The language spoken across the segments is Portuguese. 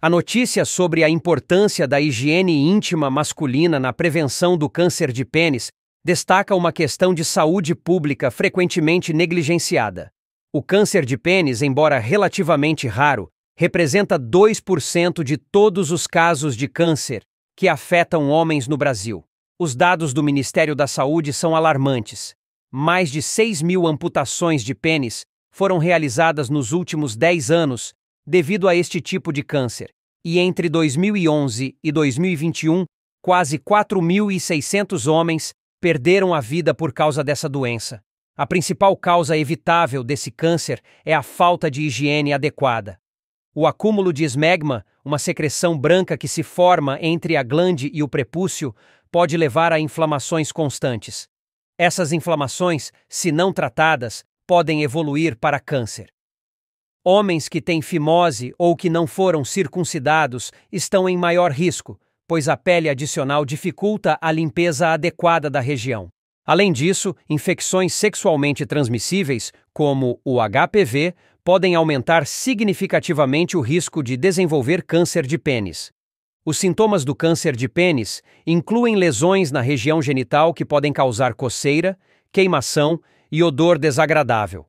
A notícia sobre a importância da higiene íntima masculina na prevenção do câncer de pênis destaca uma questão de saúde pública frequentemente negligenciada. O câncer de pênis, embora relativamente raro, representa 2% de todos os casos de câncer que afetam homens no Brasil. Os dados do Ministério da Saúde são alarmantes. Mais de 6 mil amputações de pênis foram realizadas nos últimos 10 anos devido a este tipo de câncer, e entre 2011 e 2021, quase 4.600 homens perderam a vida por causa dessa doença. A principal causa evitável desse câncer é a falta de higiene adequada. O acúmulo de esmegma, uma secreção branca que se forma entre a glande e o prepúcio, pode levar a inflamações constantes. Essas inflamações, se não tratadas, podem evoluir para câncer. Homens que têm fimose ou que não foram circuncidados estão em maior risco, pois a pele adicional dificulta a limpeza adequada da região. Além disso, infecções sexualmente transmissíveis, como o HPV, podem aumentar significativamente o risco de desenvolver câncer de pênis. Os sintomas do câncer de pênis incluem lesões na região genital que podem causar coceira, queimação e odor desagradável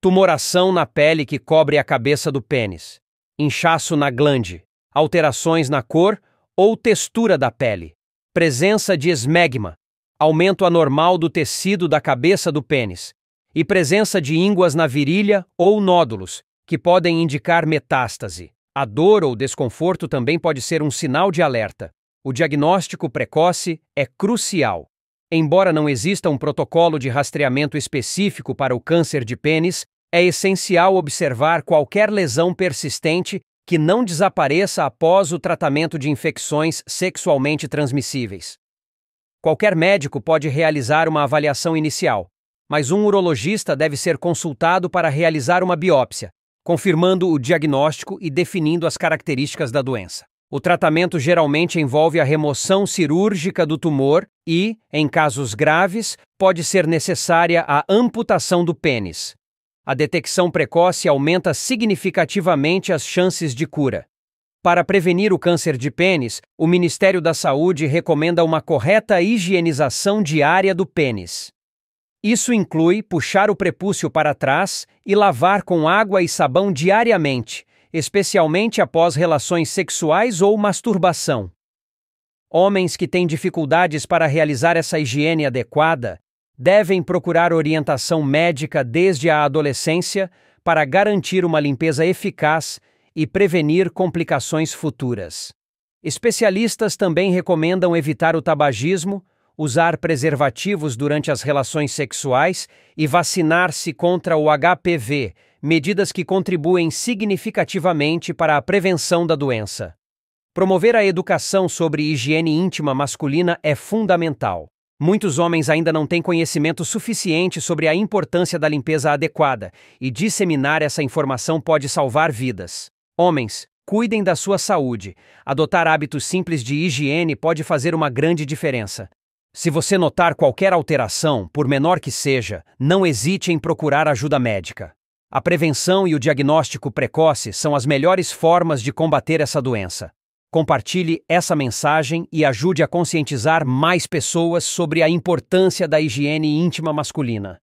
tumoração na pele que cobre a cabeça do pênis, inchaço na glande, alterações na cor ou textura da pele, presença de esmegma, aumento anormal do tecido da cabeça do pênis e presença de ínguas na virilha ou nódulos, que podem indicar metástase. A dor ou desconforto também pode ser um sinal de alerta. O diagnóstico precoce é crucial. Embora não exista um protocolo de rastreamento específico para o câncer de pênis, é essencial observar qualquer lesão persistente que não desapareça após o tratamento de infecções sexualmente transmissíveis. Qualquer médico pode realizar uma avaliação inicial, mas um urologista deve ser consultado para realizar uma biópsia, confirmando o diagnóstico e definindo as características da doença. O tratamento geralmente envolve a remoção cirúrgica do tumor e, em casos graves, pode ser necessária a amputação do pênis. A detecção precoce aumenta significativamente as chances de cura. Para prevenir o câncer de pênis, o Ministério da Saúde recomenda uma correta higienização diária do pênis. Isso inclui puxar o prepúcio para trás e lavar com água e sabão diariamente, especialmente após relações sexuais ou masturbação. Homens que têm dificuldades para realizar essa higiene adequada devem procurar orientação médica desde a adolescência para garantir uma limpeza eficaz e prevenir complicações futuras. Especialistas também recomendam evitar o tabagismo usar preservativos durante as relações sexuais e vacinar-se contra o HPV, medidas que contribuem significativamente para a prevenção da doença. Promover a educação sobre higiene íntima masculina é fundamental. Muitos homens ainda não têm conhecimento suficiente sobre a importância da limpeza adequada, e disseminar essa informação pode salvar vidas. Homens, cuidem da sua saúde. Adotar hábitos simples de higiene pode fazer uma grande diferença. Se você notar qualquer alteração, por menor que seja, não hesite em procurar ajuda médica. A prevenção e o diagnóstico precoce são as melhores formas de combater essa doença. Compartilhe essa mensagem e ajude a conscientizar mais pessoas sobre a importância da higiene íntima masculina.